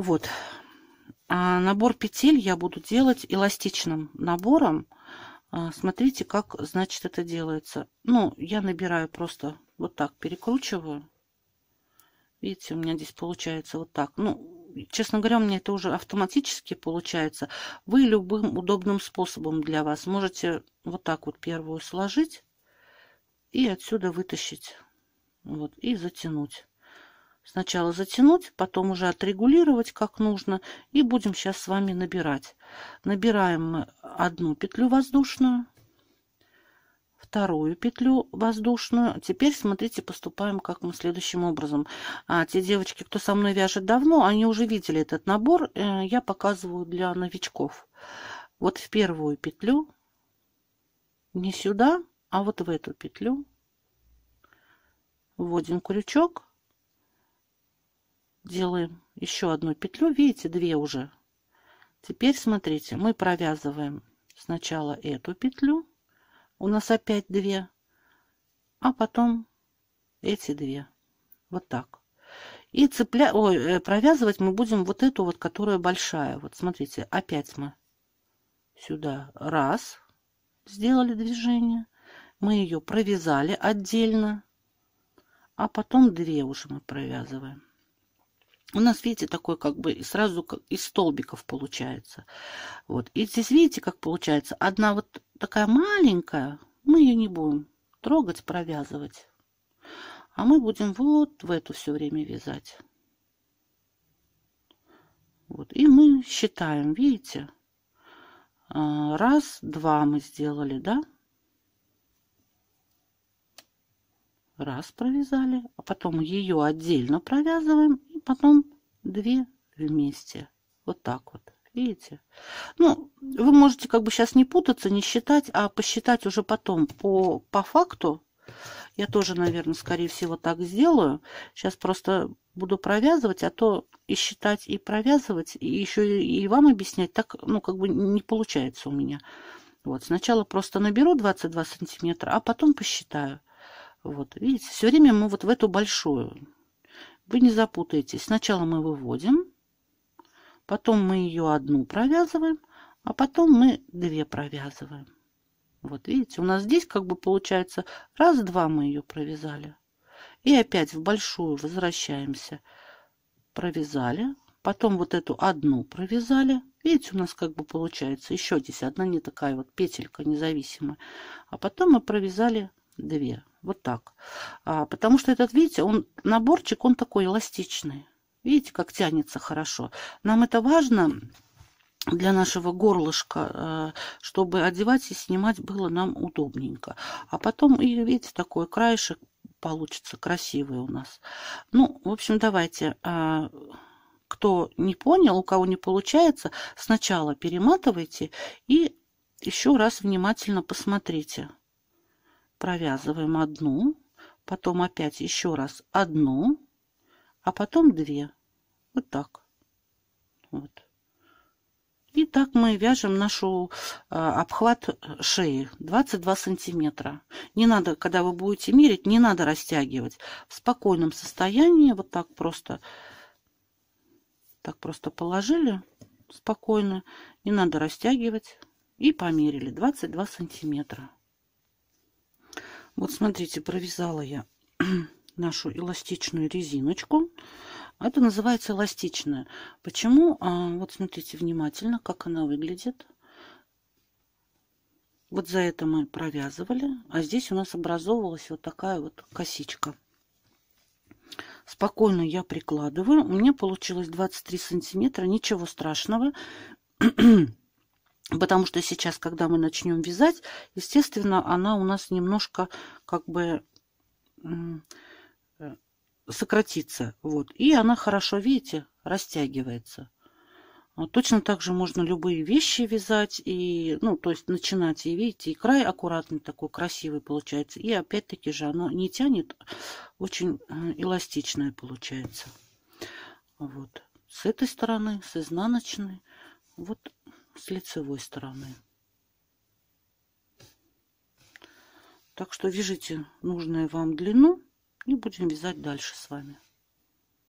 Вот. А набор петель я буду делать эластичным набором. А, смотрите, как, значит, это делается. Ну, я набираю просто вот так, перекручиваю. Видите, у меня здесь получается вот так. Ну, честно говоря, у меня это уже автоматически получается. Вы любым удобным способом для вас можете вот так вот первую сложить и отсюда вытащить. Вот, и затянуть. Сначала затянуть, потом уже отрегулировать как нужно. И будем сейчас с вами набирать. Набираем мы одну петлю воздушную, вторую петлю воздушную. Теперь, смотрите, поступаем как мы следующим образом. А те девочки, кто со мной вяжет давно, они уже видели этот набор. Э, я показываю для новичков. Вот в первую петлю, не сюда, а вот в эту петлю, вводим крючок, делаем еще одну петлю видите две уже теперь смотрите мы провязываем сначала эту петлю у нас опять две а потом эти две вот так и цепля ой э, провязывать мы будем вот эту вот которая большая вот смотрите опять мы сюда раз сделали движение мы ее провязали отдельно а потом две уже мы провязываем у нас, видите, такой как бы сразу как из столбиков получается. Вот. И здесь, видите, как получается? Одна вот такая маленькая, мы ее не будем трогать, провязывать. А мы будем вот в эту все время вязать. Вот. И мы считаем, видите, а, раз, два мы сделали, да? Раз провязали, а потом ее отдельно провязываем потом две вместе. Вот так вот. Видите? Ну, вы можете как бы сейчас не путаться, не считать, а посчитать уже потом по, по факту. Я тоже, наверное, скорее всего, так сделаю. Сейчас просто буду провязывать, а то и считать, и провязывать, и еще и вам объяснять так, ну, как бы не получается у меня. Вот, сначала просто наберу 22 сантиметра, а потом посчитаю. Вот, видите, все время мы вот в эту большую вы не запутаетесь. Сначала мы выводим, потом мы ее одну провязываем, а потом мы две провязываем. Вот видите, у нас здесь как бы получается раз-два мы ее провязали. И опять в большую возвращаемся. Провязали, потом вот эту одну провязали. Видите, у нас как бы получается еще здесь одна не такая вот петелька независимая. А потом мы провязали две. Вот так. А, потому что этот, видите, он наборчик, он такой эластичный. Видите, как тянется хорошо. Нам это важно для нашего горлышка, э, чтобы одевать и снимать было нам удобненько. А потом, и видите, такой краешек получится красивый у нас. Ну, в общем, давайте, э, кто не понял, у кого не получается, сначала перематывайте и еще раз внимательно посмотрите провязываем одну, потом опять еще раз одну, а потом две. Вот так. Вот. И так мы вяжем нашу э, обхват шеи 22 сантиметра. Не надо, когда вы будете мерить, не надо растягивать. В спокойном состоянии вот так просто, так просто положили спокойно, не надо растягивать и померили 22 сантиметра. Вот смотрите, провязала я нашу эластичную резиночку. А это называется эластичная. Почему? А, вот смотрите внимательно, как она выглядит. Вот за это мы провязывали, а здесь у нас образовывалась вот такая вот косичка. Спокойно я прикладываю. У меня получилось 23 сантиметра, ничего страшного. Потому что сейчас, когда мы начнем вязать, естественно, она у нас немножко как бы э, сократится. Вот. И она хорошо, видите, растягивается. А точно так же можно любые вещи вязать. И, ну, то есть начинать. И видите, и край аккуратный такой, красивый получается. И опять-таки же оно не тянет. Очень э, эластичное получается. Вот. С этой стороны, с изнаночной. Вот с лицевой стороны. Так что вяжите нужную вам длину и будем вязать дальше с вами.